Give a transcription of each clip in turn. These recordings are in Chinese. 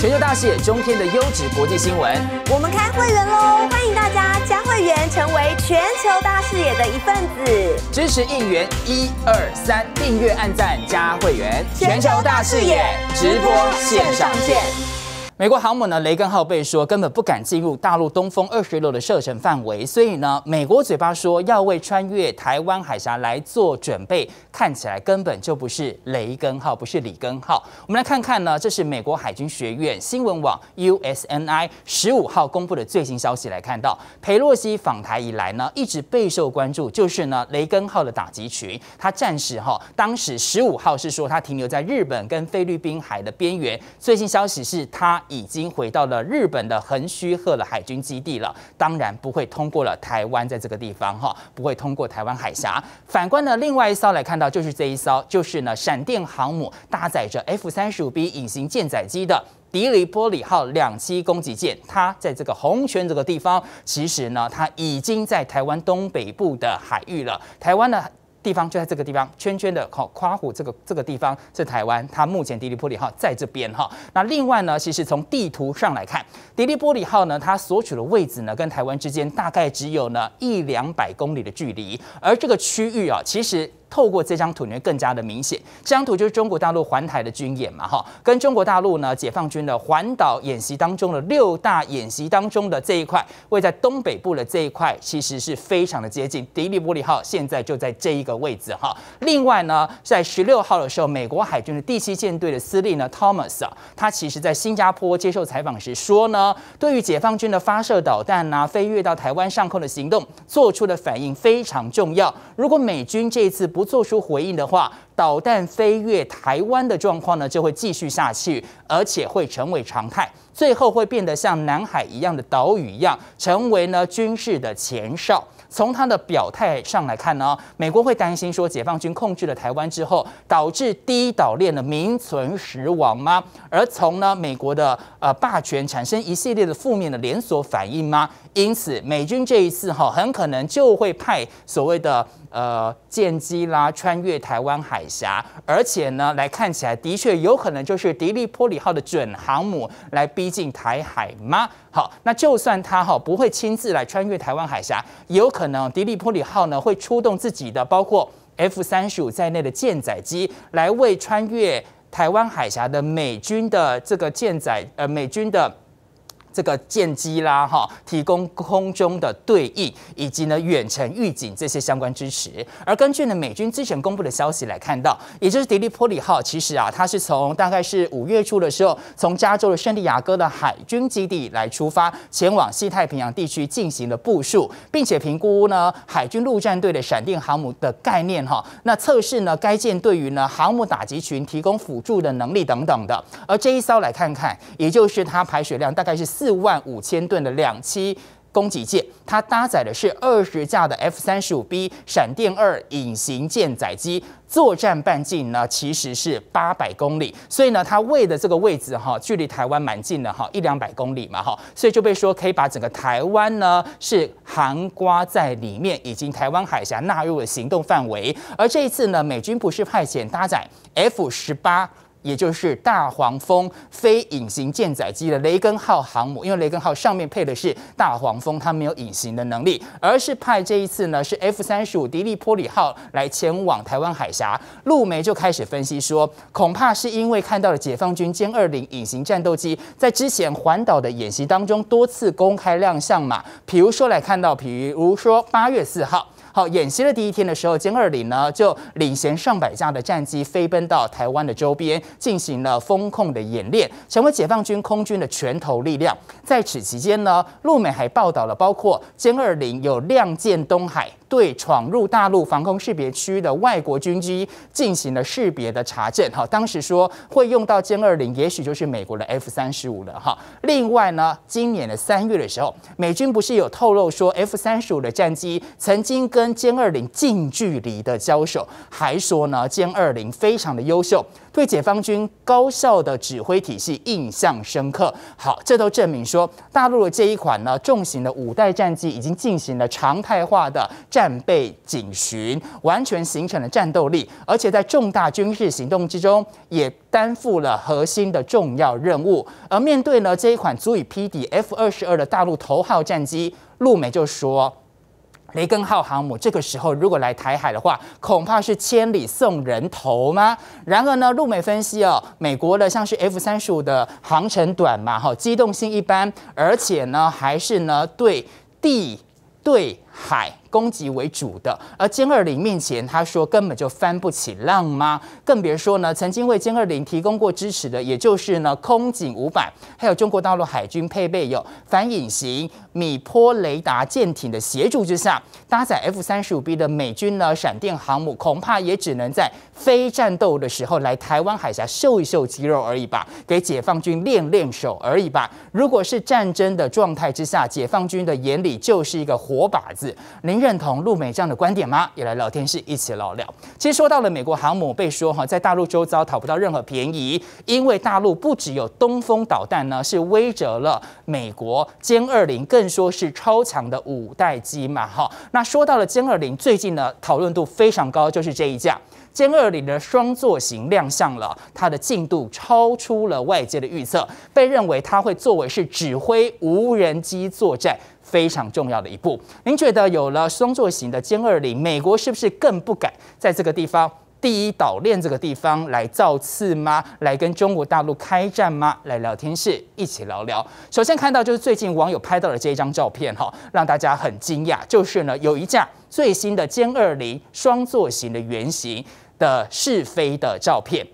全球大视野，中天的优质国际新闻。我们开会员喽！欢迎大家加会员，成为全球大视野的一份子，支持应援，一二三，订阅、按赞、加会员。全球大视野直播，线上见。美国航母呢，雷根号被说根本不敢进入大陆东风二十六的射程范围，所以呢，美国嘴巴说要为穿越台湾海峡来做准备，看起来根本就不是雷根号，不是里根号。我们来看看呢，这是美国海军学院新闻网 USNI 十五号公布的最新消息来看到，佩洛西访台以来呢，一直备受关注，就是呢，雷根号的打击群，它暂时哈，当时十五号是说它停留在日本跟菲律宾海的边缘，最新消息是它。已经回到了日本的横须贺的海军基地了，当然不会通过了台湾在这个地方哈，不会通过台湾海峡。反观呢，另外一艘来看到就是这一艘，就是呢，闪电航母搭载着 F 三十五 B 隐形舰载机的迪里波里号两栖攻击舰，它在这个红泉这个地方，其实呢，它已经在台湾东北部的海域了，台湾的。地方就在这个地方，圈圈的哈夸虎，这个这个地方是台湾，它目前迪利波里号在这边哈。那另外呢，其实从地图上来看，迪利波里号呢，它所处的位置呢，跟台湾之间大概只有呢一两百公里的距离，而这个区域啊，其实。透过这张图，你会更加的明显。这张图就是中国大陆环台的军演嘛，哈，跟中国大陆呢解放军的环岛演习当中的六大演习当中的这一块，位在东北部的这一块，其实是非常的接近。迪利波利号现在就在这一个位置，哈。另外呢，在十六号的时候，美国海军的第七舰队的司令呢 Thomas，啊，他其实在新加坡接受采访时说呢，对于解放军的发射导弹啊，飞越到台湾上空的行动，做出的反应非常重要。如果美军这一次不不做出回应的话，导弹飞越台湾的状况呢就会继续下去，而且会成为常态，最后会变得像南海一样的岛屿一样，成为呢军事的前哨。从他的表态上来看呢，美国会担心说，解放军控制了台湾之后，导致第一岛链的名存实亡吗？而从呢美国的呃霸权产生一系列的负面的连锁反应吗？因此，美军这一次哈很可能就会派所谓的。呃，舰机啦，穿越台湾海峡，而且呢，来看起来的确有可能就是“迪利波里号”的准航母来逼近台海吗？好，那就算它哈不会亲自来穿越台湾海峡，有可能“迪利波里号”呢会出动自己的包括 F 三十五在内的舰载机来为穿越台湾海峡的美军的这个舰载呃美军的。这个舰机啦，哈，提供空中的对应以及呢远程预警这些相关支持。而根据呢美军之前公布的消息来看到，也就是迪利波里号，其实啊它是从大概是五月初的时候，从加州的圣地亚哥的海军基地来出发，前往西太平洋地区进行了部署，并且评估呢海军陆战队的闪电航母的概念哈。那测试呢该舰对于呢航母打击群提供辅助的能力等等的。而这一艘来看看，也就是它排水量大概是四。四万五千吨的两栖攻击舰，它搭载的是二十架的 F 三十五 B 闪电二隐形舰载机，作战半径呢其实是八百公里，所以呢它位的这个位置哈，距离台湾蛮近的哈，一两百公里嘛哈，所以就被说可以把整个台湾呢是含刮在里面，已经台湾海峡纳入了行动范围。而这一次呢，美军不是派遣搭载 F 十八。也就是大黄蜂非隐形舰载机的雷根号航母，因为雷根号上面配的是大黄蜂，它没有隐形的能力，而是派这一次呢是 F 三十五迪利波里号来前往台湾海峡。陆媒就开始分析说，恐怕是因为看到了解放军歼二零隐形战斗机在之前环岛的演习当中多次公开亮相嘛，比如说来看到，比如说八月四号。好，演习的第一天的时候，歼二零呢就领衔上百架的战机飞奔到台湾的周边，进行了风控的演练，成为解放军空军的拳头力量。在此期间呢，陆美还报道了，包括歼二零有亮剑东海。对闯入大陆防空识别区的外国军机进行了识别的查证，哈，当时说会用到歼二零，也许就是美国的 F 三十五了，哈。另外呢，今年的三月的时候，美军不是有透露说 F 三十五的战机曾经跟歼二零近距离的交手，还说呢歼二零非常的优秀。对解放军高效的指挥体系印象深刻。好，这都证明说，大陆的这一款呢重型的五代战机已经进行了常态化的战备警巡，完全形成了战斗力，而且在重大军事行动之中也担负了核心的重要任务。而面对呢这一款足以匹敌 F 二十二的大陆头号战机，陆美就说。雷根号航母这个时候如果来台海的话，恐怕是千里送人头吗？然而呢，路美分析哦，美国的像是 F 三十五的航程短嘛，哈，机动性一般，而且呢，还是呢对地对。海攻击为主的，而歼二零面前，他说根本就翻不起浪吗？更别说呢，曾经为歼二零提供过支持的，也就是呢，空警五百，还有中国大陆海军配备有反隐形、米波雷达舰艇的协助之下，搭载 F 三十五 B 的美军呢，闪电航母恐怕也只能在非战斗的时候来台湾海峡秀一秀肌肉而已吧，给解放军练练手而已吧。如果是战争的状态之下，解放军的眼里就是一个活靶子。您认同陆美这样的观点吗？也来聊天室一起聊聊。其实说到了美国航母被说哈，在大陆周遭讨不到任何便宜，因为大陆不只有东风导弹呢，是威折了美国歼二零，更说是超强的五代机嘛哈。那说到了歼二零，最近呢讨论度非常高，就是这一架歼二零的双座型亮相了，它的进度超出了外界的预测，被认为它会作为是指挥无人机作战。非常重要的一步。您觉得有了双座型的歼二零，美国是不是更不敢在这个地方第一岛链这个地方来造次吗？来跟中国大陆开战吗？来聊天室一起聊聊。首先看到就是最近网友拍到的这一张照片哈，让大家很惊讶，就是呢有一架最新的歼二零双座型的原型的试飞的照片。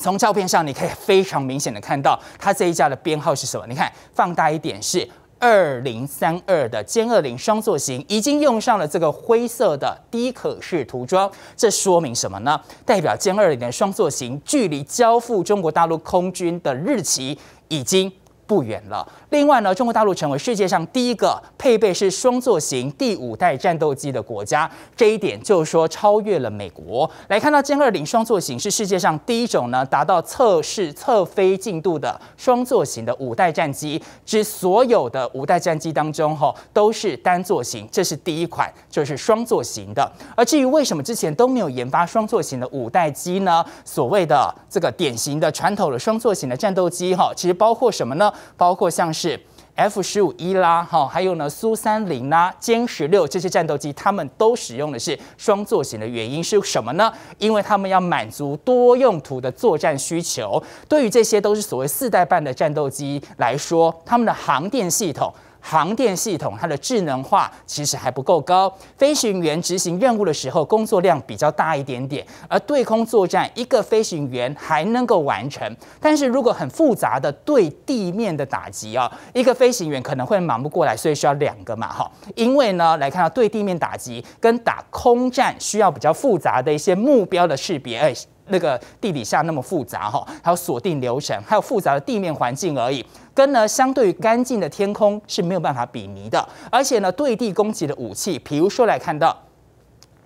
从照片上你可以非常明显的看到，它这一架的编号是什么？你看放大一点是。二零三二的歼二零双座型已经用上了这个灰色的低可视涂装，这说明什么呢？代表歼二零的双座型距离交付中国大陆空军的日期已经。不远了。另外呢，中国大陆成为世界上第一个配备是双座型第五代战斗机的国家，这一点就是说超越了美国。来看到歼二零双座型是世界上第一种呢达到测试测飞进度的双座型的五代战机，之所有的五代战机当中哈都是单座型，这是第一款就是双座型的。而至于为什么之前都没有研发双座型的五代机呢？所谓的这个典型的传统的双座型的战斗机哈，其实包括什么呢？包括像是 F 十五一啦，哈，还有呢苏三零啦、歼十六这些战斗机，他们都使用的是双座型的原因是什么呢？因为他们要满足多用途的作战需求。对于这些都是所谓四代半的战斗机来说，他们的航电系统。航电系统它的智能化其实还不够高，飞行员执行任务的时候工作量比较大一点点，而对空作战一个飞行员还能够完成，但是如果很复杂的对地面的打击哦，一个飞行员可能会忙不过来，所以需要两个嘛哈，因为呢来看到对地面打击跟打空战需要比较复杂的一些目标的识别哎。那个地底下那么复杂哈，还有锁定流程，还有复杂的地面环境而已，跟呢相对于干净的天空是没有办法比拟的，而且呢对地攻击的武器，比如说来看到。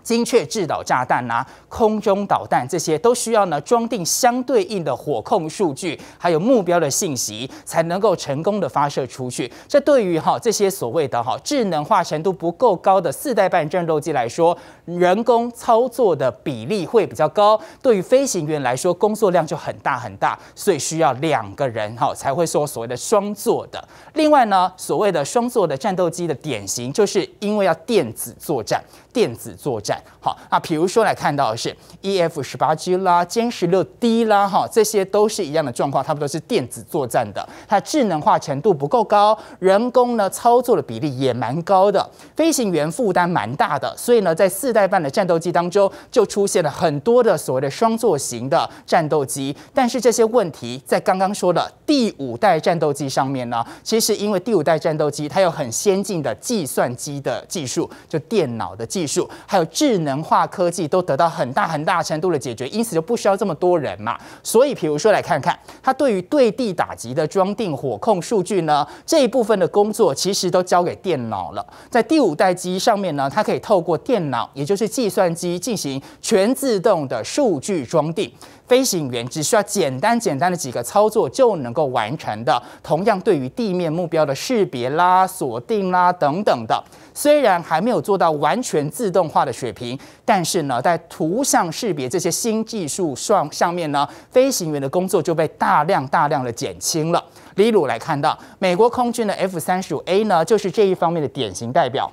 精确制导炸弹呐，空中导弹这些都需要呢装订相对应的火控数据，还有目标的信息，才能够成功的发射出去。这对于哈这些所谓的哈智能化程度不够高的四代半战斗机来说，人工操作的比例会比较高，对于飞行员来说工作量就很大很大，所以需要两个人哈才会说所谓的双座的。另外呢，所谓的双座的战斗机的典型，就是因为要电子作战。电子作战，好那比如说来看到的是 E F 十八 G 啦、歼十六 D 啦，哈，这些都是一样的状况，它们都是电子作战的，它智能化程度不够高，人工呢操作的比例也蛮高的，飞行员负担蛮大的，所以呢，在四代半的战斗机当中就出现了很多的所谓的双座型的战斗机，但是这些问题在刚刚说的第五代战斗机上面呢，其实因为第五代战斗机它有很先进的计算机的技术，就电脑的技技术还有智能化科技都得到很大很大程度的解决，因此就不需要这么多人嘛。所以，比如说来看看，它对于对地打击的装订火控数据呢，这一部分的工作其实都交给电脑了。在第五代机上面呢，它可以透过电脑，也就是计算机进行全自动的数据装订。飞行员只需要简单简单的几个操作就能够完成的。同样，对于地面目标的识别啦、锁定啦等等的，虽然还没有做到完全自动化的水平，但是呢，在图像识别这些新技术上上面呢，飞行员的工作就被大量大量的减轻了。例如来看到，美国空军的 F 三十五 A 呢，就是这一方面的典型代表。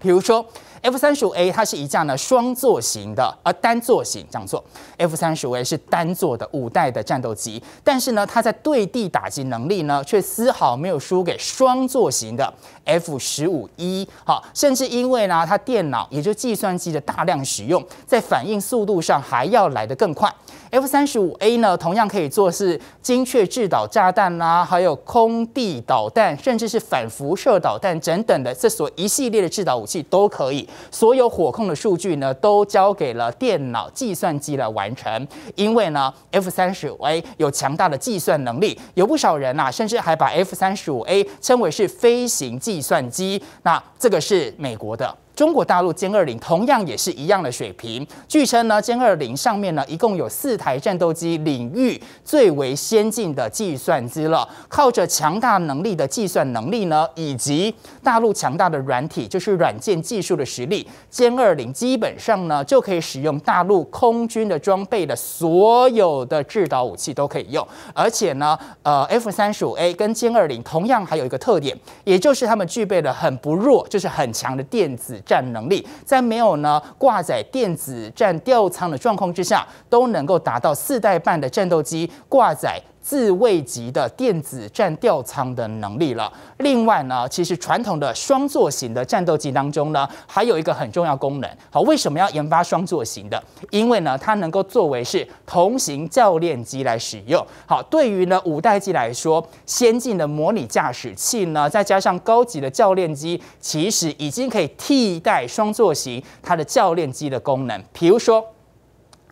比如说。F 三十五 A 它是一架呢双座型的，呃单座型这样做。F 三十五 A 是单座的五代的战斗机，但是呢它在对地打击能力呢却丝毫没有输给双座型的 F 十五 E。好，甚至因为呢它电脑也就计算机的大量使用，在反应速度上还要来得更快。F 三十五 A 呢同样可以做是精确制导炸弹啦，还有空地导弹，甚至是反辐射导弹等等的这所一系列的制导武器都可以。所有火控的数据呢，都交给了电脑、计算机来完成，因为呢，F 三十五 A 有强大的计算能力，有不少人呐，甚至还把 F 三十五 A 称为是飞行计算机。那这个是美国的。中国大陆歼二零同样也是一样的水平。据称呢，歼二零上面呢一共有四台战斗机领域最为先进的计算机了。靠着强大能力的计算能力呢，以及大陆强大的软体，就是软件技术的实力，歼二零基本上呢就可以使用大陆空军的装备的所有的制导武器都可以用。而且呢，呃，F 三十五 A 跟歼二零同样还有一个特点，也就是它们具备了很不弱，就是很强的电子。战能力，在没有呢挂载电子战吊舱的状况之下，都能够达到四代半的战斗机挂载。自卫级的电子战吊舱的能力了。另外呢，其实传统的双座型的战斗机当中呢，还有一个很重要功能。好，为什么要研发双座型的？因为呢，它能够作为是同型教练机来使用。好，对于呢五代机来说，先进的模拟驾驶器呢，再加上高级的教练机，其实已经可以替代双座型它的教练机的功能。比如说。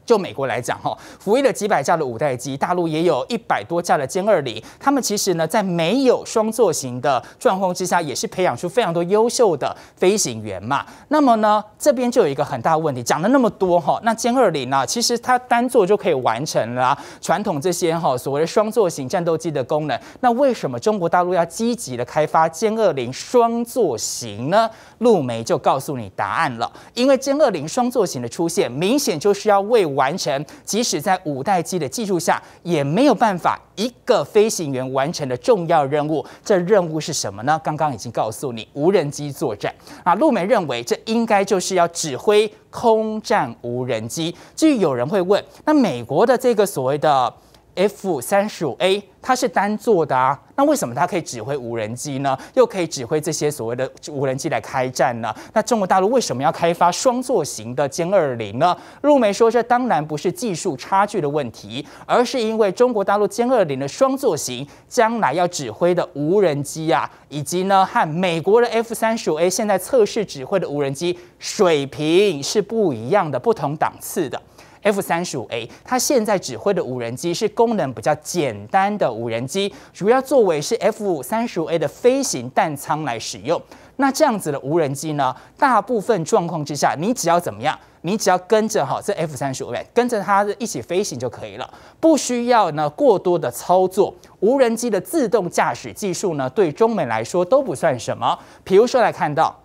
就美国来讲，哈，服役了几百架的五代机，大陆也有一百多架的歼二零，他们其实呢，在没有双座型的状况之下，也是培养出非常多优秀的飞行员嘛。那么呢，这边就有一个很大的问题，讲了那么多，哈，那歼二零呢，其实它单座就可以完成了传统这些哈所谓的双座型战斗机的功能。那为什么中国大陆要积极的开发歼二零双座型呢？陆梅就告诉你答案了，因为歼二零双座型的出现，明显就是要为完成，即使在五代机的技术下，也没有办法一个飞行员完成的重要任务。这任务是什么呢？刚刚已经告诉你，无人机作战。啊，陆梅认为这应该就是要指挥空战无人机。至于有人会问，那美国的这个所谓的。F 三十五 A 它是单座的啊，那为什么它可以指挥无人机呢？又可以指挥这些所谓的无人机来开战呢？那中国大陆为什么要开发双座型的歼二零呢？陆梅说，这当然不是技术差距的问题，而是因为中国大陆歼二零的双座型将来要指挥的无人机啊，以及呢和美国的 F 三十五 A 现在测试指挥的无人机水平是不一样的，不同档次的。F 三十五 A，它现在指挥的无人机是功能比较简单的无人机，主要作为是 F 三十五 A 的飞行弹舱来使用。那这样子的无人机呢，大部分状况之下，你只要怎么样？你只要跟着哈这 F 三十五 A，跟着它一起飞行就可以了，不需要呢过多的操作。无人机的自动驾驶技术呢，对中美来说都不算什么。比如说来看到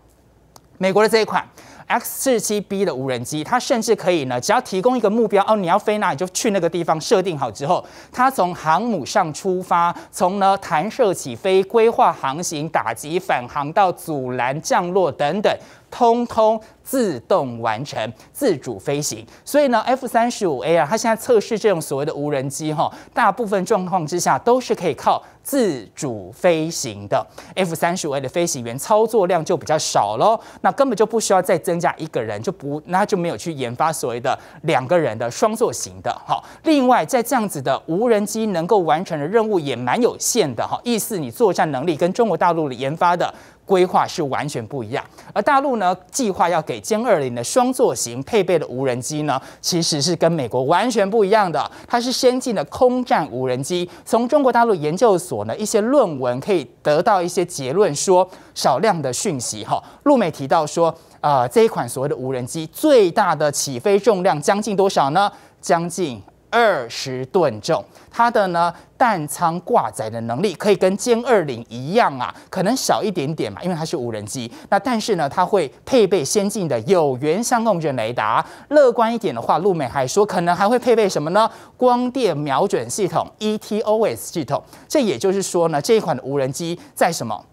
美国的这一款。X 四七 B 的无人机，它甚至可以呢，只要提供一个目标，哦，你要飞哪里就去那个地方，设定好之后，它从航母上出发，从呢弹射起飞，规划航行、打击、返航到阻拦、降落等等。通通自动完成，自主飞行。所以呢，F 三十五 A 啊，它现在测试这种所谓的无人机哈，大部分状况之下都是可以靠自主飞行的。F 三十五 A 的飞行员操作量就比较少喽，那根本就不需要再增加一个人，就不那就没有去研发所谓的两个人的双座型的哈。另外，在这样子的无人机能够完成的任务也蛮有限的哈，意思你作战能力跟中国大陆的研发的。规划是完全不一样，而大陆呢，计划要给歼二零的双座型配备的无人机呢，其实是跟美国完全不一样的，它是先进的空战无人机。从中国大陆研究所呢一些论文可以得到一些结论，说少量的讯息。哈。陆美提到说，呃，这一款所谓的无人机最大的起飞重量将近多少呢？将近。二十吨重，它的呢弹仓挂载的能力可以跟歼二零一样啊，可能少一点点嘛，因为它是无人机。那但是呢，它会配备先进的有源相控阵雷达。乐观一点的话，陆美还说可能还会配备什么呢？光电瞄准系统 ETOs 系统。这也就是说呢，这一款的无人机在什么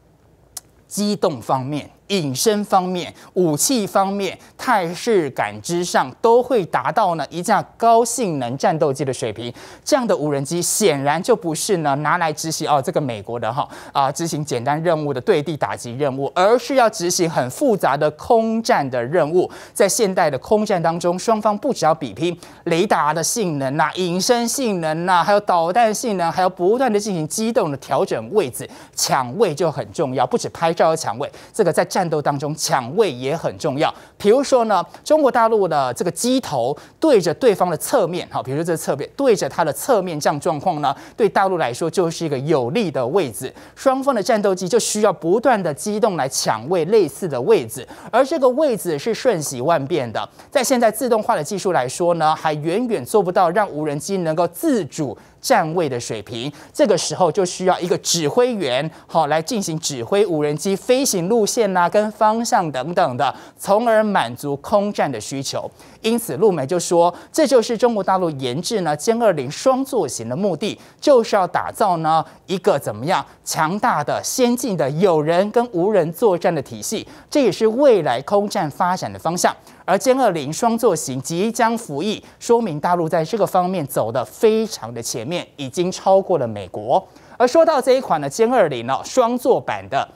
机动方面？隐身方面、武器方面、态势感知上都会达到呢一架高性能战斗机的水平。这样的无人机显然就不是呢拿来执行哦这个美国的哈啊执行简单任务的对地打击任务，而是要执行很复杂的空战的任务。在现代的空战当中，双方不只要比拼雷达的性能呐、隐身性能呐，还有导弹性能，还要不断的进行机动的调整位置，抢位就很重要。不止拍照要抢位，这个在。战斗当中抢位也很重要。比如说呢，中国大陆的这个机头对着对方的侧面，好，比如这侧面对着它的侧面这样状况呢，对大陆来说就是一个有利的位置。双方的战斗机就需要不断的机动来抢位，类似的位置，而这个位置是瞬息万变的。在现在自动化的技术来说呢，还远远做不到让无人机能够自主。站位的水平，这个时候就需要一个指挥员好来进行指挥无人机飞行路线呐、跟方向等等的，从而满足空战的需求。因此，陆媒就说，这就是中国大陆研制呢歼二零双座型的目的，就是要打造呢一个怎么样强大的、先进的有人跟无人作战的体系，这也是未来空战发展的方向。而歼二零双座型即将服役，说明大陆在这个方面走得非常的前面，已经超过了美国。而说到这一款的歼二零呢，双座版的，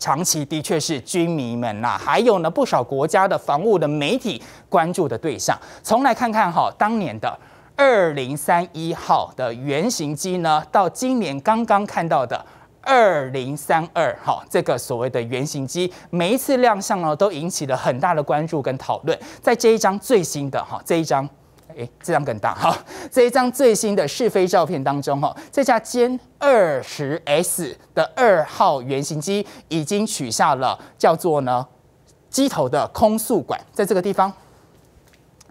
长期的确是军迷们呐，还有呢不少国家的防务的媒体关注的对象。从来看看哈，当年的二零三一号的原型机呢，到今年刚刚看到的。二零三二哈，这个所谓的原型机，每一次亮相呢，都引起了很大的关注跟讨论。在这一张最新的哈，这一张，哎，这张更大哈，这一张最新的试飞照片当中哈，这架歼二十 S 的二号原型机已经取下了叫做呢机头的空速管，在这个地方。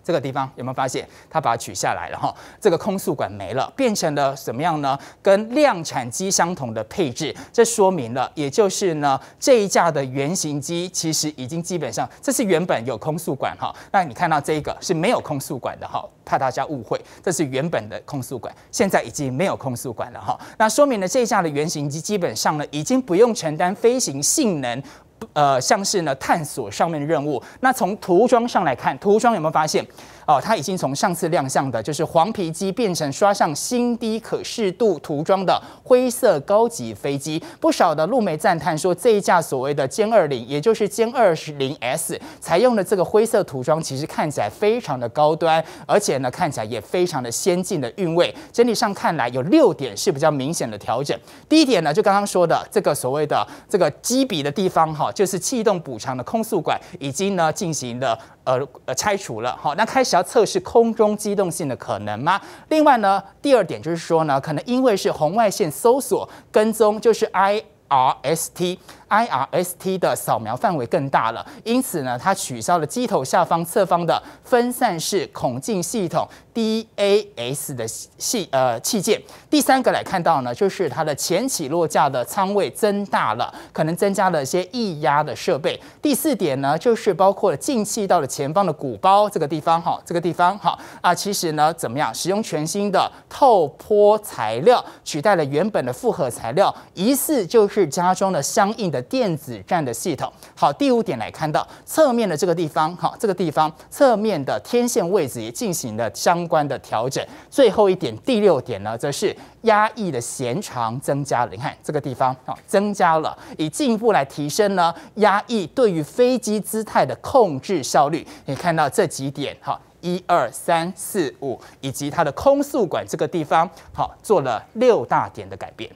这个地方有没有发现？它把它取下来了哈，这个空速管没了，变成了什么样呢？跟量产机相同的配置，这说明了，也就是呢，这一架的原型机其实已经基本上，这是原本有空速管哈。那你看到这个是没有空速管的哈，怕大家误会，这是原本的空速管，现在已经没有空速管了哈。那说明了这一架的原型机基本上呢，已经不用承担飞行性能。呃，像是呢，探索上面的任务。那从涂装上来看，涂装有没有发现？哦，它已经从上次亮相的，就是黄皮机，变成刷上新低可视度涂装的灰色高级飞机。不少的路媒赞叹说，这一架所谓的歼二零，也就是歼二十零 S，采用的这个灰色涂装，其实看起来非常的高端，而且呢，看起来也非常的先进的韵味。整体上看来，有六点是比较明显的调整。第一点呢，就刚刚说的这个所谓的这个机鼻的地方哈，就是气动补偿的空速管已经呢进行了呃呃拆除了好，那开始。测试空中机动性的可能吗？另外呢，第二点就是说呢，可能因为是红外线搜索跟踪，就是 IRST。IRST 的扫描范围更大了，因此呢，它取消了机头下方侧方的分散式孔径系统 DAS 的系呃器件。第三个来看到呢，就是它的前起落架的舱位增大了，可能增加了一些液压的设备。第四点呢，就是包括了进气道的前方的鼓包这个地方哈，这个地方哈啊，其实呢怎么样，使用全新的透波材料取代了原本的复合材料，疑似就是加装了相应的。电子战的系统。好，第五点来看到侧面的这个地方，好，这个地方侧面的天线位置也进行了相关的调整。最后一点，第六点呢，则是压抑的弦长增加了，你看这个地方，好，增加了，以进一步来提升呢压抑对于飞机姿态的控制效率。你看到这几点，好，一二三四五，以及它的空速管这个地方，好，做了六大点的改变。